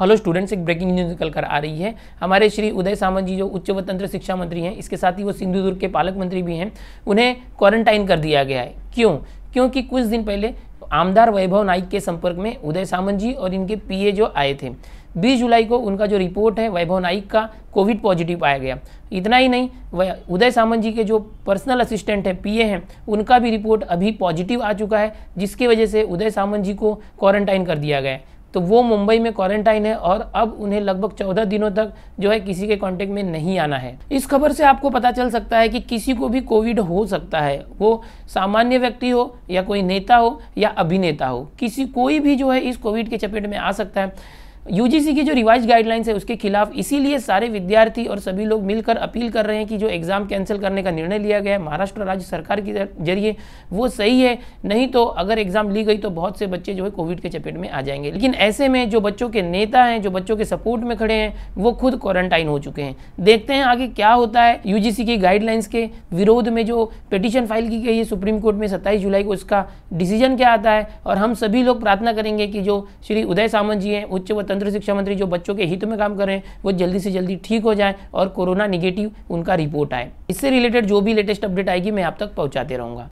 hello students एक breaking news निकल कर आ रही है हमारे श्री उदय सामंत जी जो उच्च व तंत्र शिक्षा मंत्री हैं इसके साथ ही वो सिंधुदुर्ग के पालक मंत्री भी हैं उन्हें क्वारंटाइन कर दिया गया है क्यों क्योंकि कुछ दिन पहले आमदार वैभव नाइक के संपर्क में उदय सामंत जी और इनके पीए जो आए थे 20 जुलाई को उनका जो रिपोर्ट है वैभव नाइक का कोविड पॉजिटिव पाया गया इतना ही नहीं उदय सामंत जी के जो पर्सनल असिस्टेंट हैं पीए हैं उनका भी रिपोर्ट अभी पॉजिटिव आ चुका है जिसकी वजह से उदय सामंत जी को क्वारंटाइन कर दिया गया है तो वो मुंबई में क्वारंटाइन है और अब उन्हें लगभग चौदह दिनों तक जो है किसी के कॉन्टेक्ट में नहीं आना है इस खबर से आपको पता चल सकता है कि किसी को भी कोविड हो सकता है वो सामान्य व्यक्ति हो या कोई नेता हो या अभिनेता हो किसी कोई भी जो है इस कोविड के चपेट में आ सकता है यूजीसी की जो रिवाइज गाइडलाइंस है उसके खिलाफ इसीलिए सारे विद्यार्थी और सभी लोग मिलकर अपील कर रहे हैं कि जो एग्ज़ाम कैंसिल करने का निर्णय लिया गया है महाराष्ट्र राज्य सरकार के जरिए वो सही है नहीं तो अगर एग्ज़ाम ली गई तो बहुत से बच्चे जो है कोविड के चपेट में आ जाएंगे लेकिन ऐसे में जो बच्चों के नेता हैं जो बच्चों के सपोर्ट में खड़े हैं वो खुद क्वारंटाइन हो चुके हैं देखते हैं आगे क्या होता है यूजीसी की गाइडलाइंस के विरोध में जो पिटिशन फाइल की गई है सुप्रीम कोर्ट में सत्ताईस जुलाई को उसका डिसीजन क्या आता है और हम सभी लोग प्रार्थना करेंगे कि जो श्री उदय सामंत जी हैं उच्च व स्वतंत्र शिक्षा मंत्री जो बच्चों के हित में काम कर रहे हैं वो जल्दी से जल्दी ठीक हो जाए और कोरोना निगेटिव उनका रिपोर्ट आए इससे रिलेटेड जो भी लेटेस्ट अपडेट आएगी मैं आप तक पहुँचाते रहूँगा